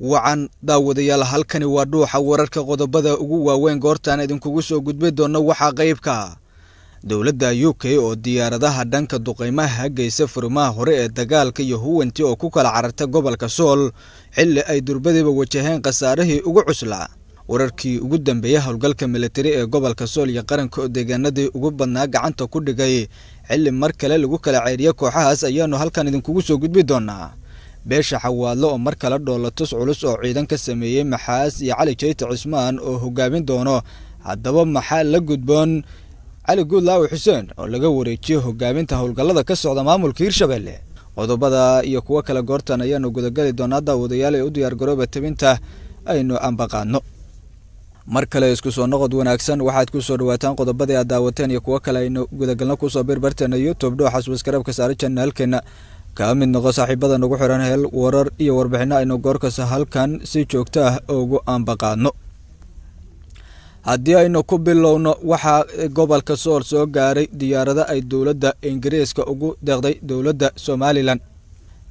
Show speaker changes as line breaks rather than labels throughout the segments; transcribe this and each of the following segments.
wacan daawadayaal halkani waa dhuuxa wararka qodobada ugu waaweyn goortaan idinkugu soo gudbi doonno waxaa qaybka ah. dowladda u k oo diyaaradaha dhanka duqaymaha geysa furimaha hore ee dagaalka iyo huwanti oo ku kala cararta gobolka sool xilli ay durbadiiba wajaheen khasaarihii ugu cuslaa wararkii ugu dambeeyey howlgalka militari ee gobolka sool iyo qaranka oo deegaanadii ugu badnaa gacanta ku dhigay xilli mar kale lagu kala ceeriya kooxahaas ayaannu halkan idinkugu soo gudbi doonaa beesha xawaadlo oo mar kala dhoolatus culus oo ciidan ka sameeyey maxaas iyo cali jeyte cusmaan oo hogaamin doono haddaba maxaa la gudboon cali guudlaawi xuseen oo laga wareejiyo hogaaminta howlgallada ka socda maamulka hirshabelle qodobada iyo kuwo kale goortan ayaanu gudagali doonaa daawadayaal ee u diyaar garooba tebinta aynu ambaqaadno mar kale isku soo noqod wanaagsan waxaad ku soo dhawaataan qodobadii aad daawateen iyo kuwo kale aynu gudagalno kusoo birbarteena youtube dhooxas saare janaalkeenna kaa mid noqo saaxiibada nagu xiran heel warar iyo warbixinno aynu goorkasta halkan si joogto ah ugu aanbaqaadno haddii aynu ku bilowno waxaa gobolka sool soo gaaray diyaarado ay dowladda ingiriiska ugu deeqday dowladda somalilan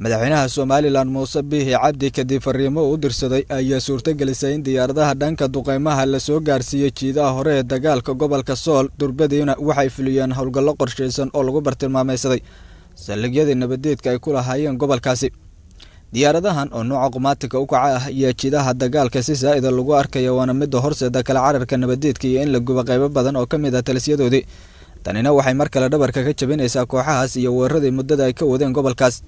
madaxweynaha somalilan muuse biihi cabdi kadib fariimo uu dirsaday ayaa suurtagelisay in diyaaradaha dhanka duqeymaha lasoo gaarsiiyey jiidaha hore ee dagaalka gobolka sool durbadiina waxay fuliyeen howlgallo qorshaysan oo lagu bartilmaameysaday saldhigyadii nabadeedka ay ku lahaayeen gobolkaasi diyaaradahan oo nooca qumaatika u kaca ah iyo jidaha dagaalka si saa'ida ah lagu arkaya waana midda horseeda kala cararka nabadeedka iyo in la gubo qaybo badan oo ka mid ah talisyadoodii tanina waxay mar kale dhabarka ka jabinaysaa kooxahaas iyo weeraradii muddada ay ka wadeen gobolkaas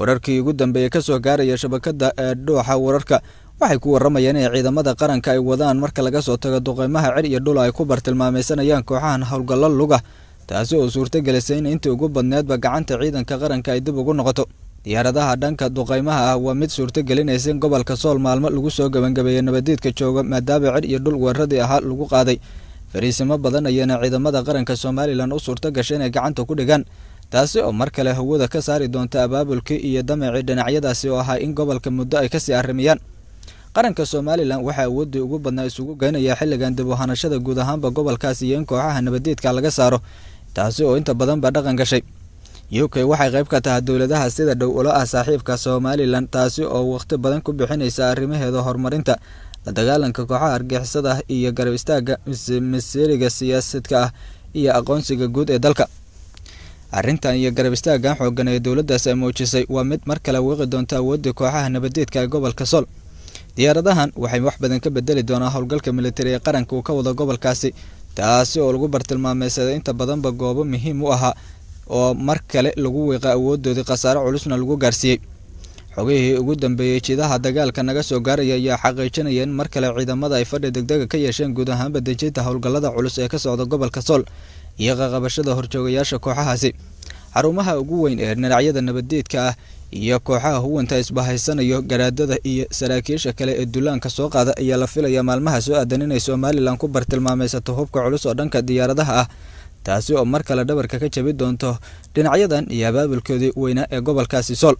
wararkii ugu dambeeya ka soo gaaraya shabakadda ee dhooxa wararka waxay ku waramayeen inay ciidamada qaranka ay wadaan marka laga soo tago duqeymaha cir iyo dhul ay ku bartilmaameysanayaan kooxahan howlgallo luga taasi oo suurto in intii ugu badneedba gacanta ciidanka qaranka ay dib ugu noqoto diyaaradaha dhanka duqaymaha ah waa mid suurtagelinaysa in gobolka sool maalmo lagu soo gebangabeeyey nabadiidka jooga maadaama cidh iyo dhul weeradii ahaa lagu qaaday fariisimo badan ayayna ciidamada qaranka somalilan u suurto gasha inay gacanta ku dhigaan taasi oo mar kale hawada ka saari doonta abaabulkii iyo damacii dhinacyadaasi oo ahaa in gobolka muddo ay kasii arrimiyaan qaranka somalilan waxaa awoodii ugu badnaa isugu geynayaa xilligan dib u hanashada guud ahaanba gobolkaas iyo in kooxaha nabadiidka laga saaro taasi oo inta badan ba dhaqan gashay u k waxay qayb ka tahay dowladaha sida dhow ula ah saaxiibka somalilan taasi oo wakhti badan ku bixinaysa arrimaheeda horumarinta la dagaalanka kooxaha argixisada iyo garab istaagga masiiriga siyaasadka ah iyo aqoonsiga guud ee dalka arrintan iyo garab istaaggan xooggan ee dowladdaas ay muujisay waa mid mar kale wiiqi doonta awoodda kooxaha nabadeedka ee gobolka sool diyaaradahan waxay wax badan ka bedeli doonaa howlgalka militari ee qaranka uu ka wado gobolkaasi taasi oo lagu bartilmaameysaday inta badanba goobo muhiim u ahaa oo mar kale lagu wiiqa awoodoodii khasaare culusna lagu gaarsiiyey xogihii ugu dambeeyey jidaha dagaalka naga soo gaaraya ayaa xaqiijinaya in mar kale ciidamada ay fadhi degdega ka yeesheen guud ahaanba dejinta howlgallada culus ee ka socda gobolka sool iyo qaqabashada horjoogayaasha kooxahaasi xarumaha ugu weyn ee dhinacyada nabadeedka ah iyo kooxaha huwanta isbahaysanayo garaadada iyo saraakiisha kale ee dullaanka soo qaada ayaa la filaya maalmaha soo aadan inay somalilan ku bartilmaamaysato hubka culus oo dhanka diyaaradaha ah taasi oo mar kale dhabarka ka jabi doonto dhinacyadan iyo abaabulkoodii weynaa ee gobolkaasi sool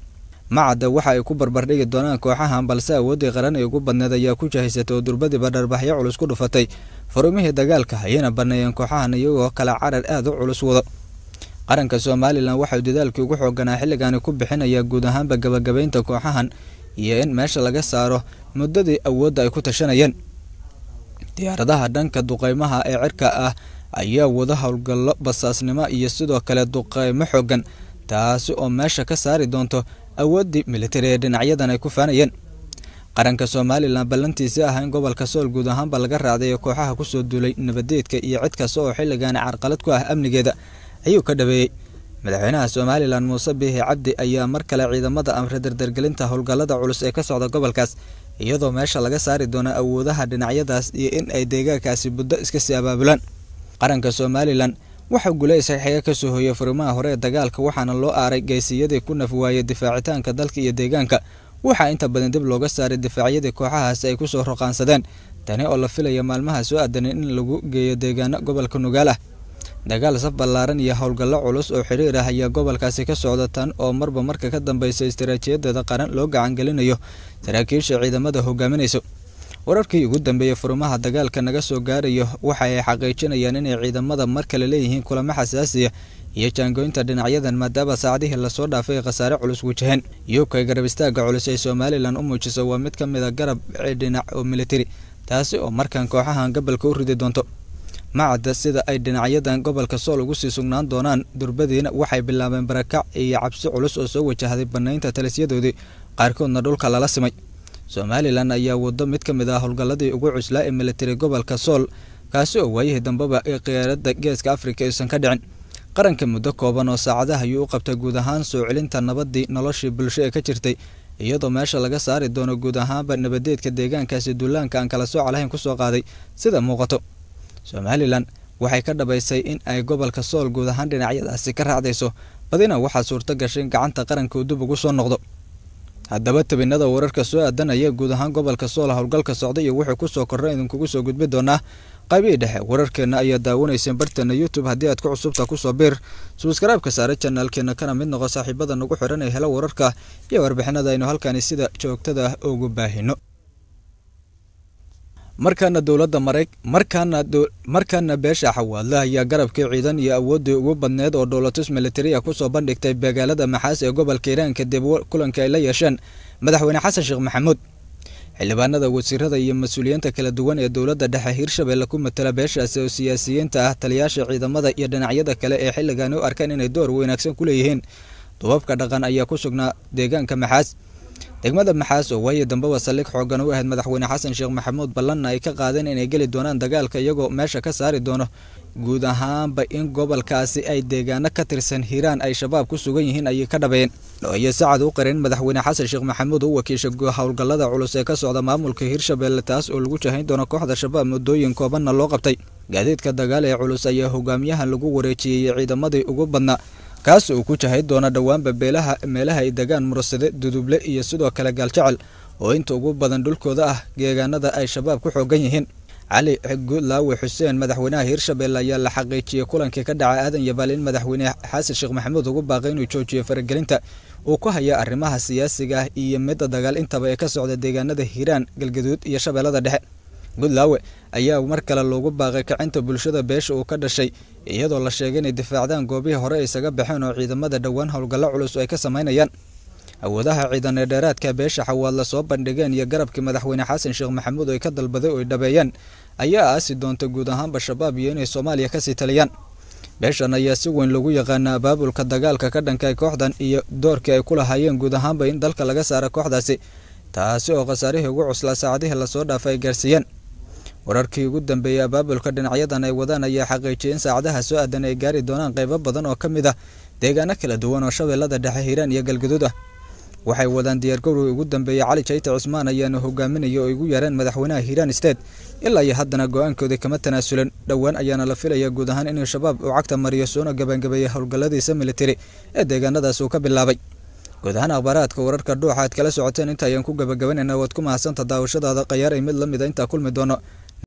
macadda waxa ay ku barbardhigi doonaan kooxahan balse awooddii qaran ee ugu badneed ayaa ku jahaysatay oo durbadiba dharbaaxyo culus ku dhufatay furumihii dagaalka ayayna banneeyeen kooxahan iyagoo kala carar aad u culus wado qaranka somalilan waxau dadaalkii ugu xooganaa xilligani ku bixinaya guud ahaanba gabagabaynta kooxahan iyo in meesha laga saaro muddadii awoodda ay ku tashanayeen diyaaradaha dhanka duqeymaha ee cirka ah ayaa wada howlgallo basaasnimo iyo sidoo kale duqeymo xoogan taasi oo meesha ka saari doonto awooddii militari ee dhinacyadan ay ku faanayeen qaranka somalilan ballantiisii ah in gobolka sool guud ahaanba laga raaday raacdayo kooxaha kusoo duulay nabadeedka iyo cid kasta oo xilligaani carqalad ku ah amnigeeda ayuu ka dhaweeyey madaxweynaha somalilan muuse biihi cabdi ayaa mar kale ciidamada amre dardargelinta howlgallada culus ee ka socda gobolkaas iyadoo meesha laga saari doono awoodaha dhinacyadaas iyo in ay deegaankaasi buddo iska sii abaabulaan qaranka somalilan waxaa guleysay xeega ka soo hoyay furimaha hore ee dagaalka waxaana loo aaray geysiyadii ku nafwaayay difaacitaanka dalka iyo deegaanka waxaa inta badan dib looga saaray difaacyadii kooxahaasi ay ku soo roqaansadeen tani oo la filaya maalmaha soo aadanay in lagu geeyo deegaano gobolka nugaal ah dagaal saf ballaaran iyo howlgallo culus oo xiriir ah ayaa gobolkaasi ka socda tan oo marba marka ka dambaysa istaraatiijadeeda qaran loo gacangelinayo saraakiisha ciidamada hogaaminayso wararkii ugu dambeeyey furumaha dagaalka naga soo gaarayo waxa ay xaqiijinayaan inay ciidamada mar kale leeyihiin kulamo xasaasiya iyo jaangooynta dhinacyadan maadaama saacadihii lasoo dhaafay khasaare culus wajaheen yuubka garab istaagga culus ee somalilan u muujiso waa mid ka mid a ah garab eh, dhinac oo militari taasi oo markan kooxahan gobolka u ridi doonto ma cadda sida ay dhinacyadan gobolka sool ugu sii sugnaan doonaan durbadiina waxay bilaabeen barakac iyo cabsi culus oo soo wajahday bannaynta talisyadoodii qaarkoodna dhulka lala simay somalilan ayaa waddo mid ka mid ah howlgalladii ugu cuslaa ee militari gobolka sool kaasi oo waayihii dambeba ee khiyaaradda geeska afrika aysan ka dhicin qaranka muddo kooban oo saacadaha ayuu u qabtay guud ahaan soo celinta nabaddii noloshii bulsho ee ka jirtay iyadoo meesha laga saari doono guud ahaanba nabadeedka deegaankaasi duulaanka aan kala sooc lahayn ku soo qaaday sida muuqato somalilan waxay ka dhabaysay in ay gobolka sool guud ahaan dhinacyadaasi ka raacdayso badina waxaa suurto gashay in gacanta qaranku dib ugu soo noqdo haddaba tabinada wararka soo aadanaya guud ahaan gobolka sool howlgalka socda iyo wuxuu kusoo korra idinkugu soo gudbi doonaa qaybii dhexe wararkeenna ayaa daawanayseen barteenna youtube haddii aad ku cusubta kusoo biir subskaraybka saare janaalkeena kana mid noqo saaxiibada nagu xiran ee hela wararka iyo warbixinada aynu halkaani sida joogtada ah ugu baahino markaana dowladda marey markaana markaana beesha xawaadle ayaa garabkii ciidan iyo awooddii ugu badneed oo dhowlatus militariya ah kusoo bandhigtay bagaalada maxaas ee gobolka hiiraanka dib kulanka ay la yeesheen madaxweyne xasan sheekh maxamuud xildhibaanada wasiirada iyo mas-uuliyiinta kala duwan ee dowladda dhexe hirshabeelle ku matala beeshaasi oo siyaasiyiinta ah taliyaasha ciidamada iyo dhinacyada kale ee xilligaani u arkaan inay door wanaagsan ku leeyihiin dubabka dhaqan ayaa ku sugnaa deegaanka maxaas degmada maxaas oo waayo dambeba wasaldhig xooggan u ahayd madaxweyne xasan sheekh maxamuud ballanna ay ka qaadeen inay geli doonaan dagaalka iyagoo meesha ka saari doono guud ahaanba in gobolkaasi ay deegaano ka tirsan hiiraan ay shabaab ku sugan yihiin ayay ka dhabeen nooiyo sacad u qarin madaxweyne xasan sheekh maxamuud u wakiisha howlgallada culus ee ka socda maamulka hiirshabelle taas oo lagu jahayn doono kooxda shabaab muddooyin koobanna loo qabtay gaadiidka dagaal ee culus ayaa hogaamiyahan lagu wareejiyey ciidamadii ugu badnaa kaas uu ku jahay doona dhowaanba beelaha meelaha ay degaan murasade duduble iyo sidoo kale gaaljecel oo inta ugu badan dhulkooda ah geegaanada ay shabaab ku xoogan yihiin cali guudlaawe xuseen madaxweynaha hiirshabelle ayaa la xaqiijiyey kulankii ka dhaca aadan yabaal in madaxweyne xasan sheekh maxamuud ugu baaqay inuu joojiyo faragelinta uu ku haya arrimaha siyaasiga ah iyo midda dagaal intaba ee ka socda deegaanada hiiraan galgaduud iyo shabeellada dhexe gudlaawe ayaa mar kale loogu baaqay kacinta bulshada beesha uu ka dhashay iyadoo la sheegay inay difaacdaan goobihii hore ay isaga baxeen oo ciidamada dhowaan howlgallo culus ay ka samaynayaan awoodaha ciidanee dheeraadka ah, beesha xawaadla soo bandhigeen iyo garabkii madaxweyne xasan sheekh maxamuud ay ka dalbaday oo dhabeeyeen ayaa aasi doonta guud ahaanba shabaab iyo inay soomaaliya kasii taliyaan beeshan ayaa si weyn lagu yaqaana abaabulka dagaalka ka dhankay kooxdan iyo doorkii ay ku lahaayeen guud ahaanba in dalka laga saara kooxdaasi taasi oo khasaarihii ugu cuslaa saacadihii lasoo dhaafay ay gaarsiiyeen wararkii ugu dambeeyey abaabulka dhinacyadan ay wadaan ayaa xaqiijiyay in saacadaha soo aadan ay gaari doonaan qaybo badan oo ka mid ah deegaano kala duwan oo shabeellada dhexe hiiraan iyo galguduud ah waxay wadaan diyaargowrui ugu dambeeyey cali jayte cusmaan ayaana hogaaminaya oo igu yaraan madaxweynaha hiiraan state ilaa iyo haddana go-aankooda kama tanaasulin dhowaan ayaana la filayaa guud ahaan inuu shabaab uu cagta mariyo soona gabangabeeya howlgalladiisa militari ee deegaanadaas uu ka bilaabay guud ahaan akhbaaraadka wararka dhuuxa aad kala socoteen inta ayaan ku gabagabanayna waad ku mahadsantaa daawashadaada qayaar ay mid la a ah intaa kulmi doono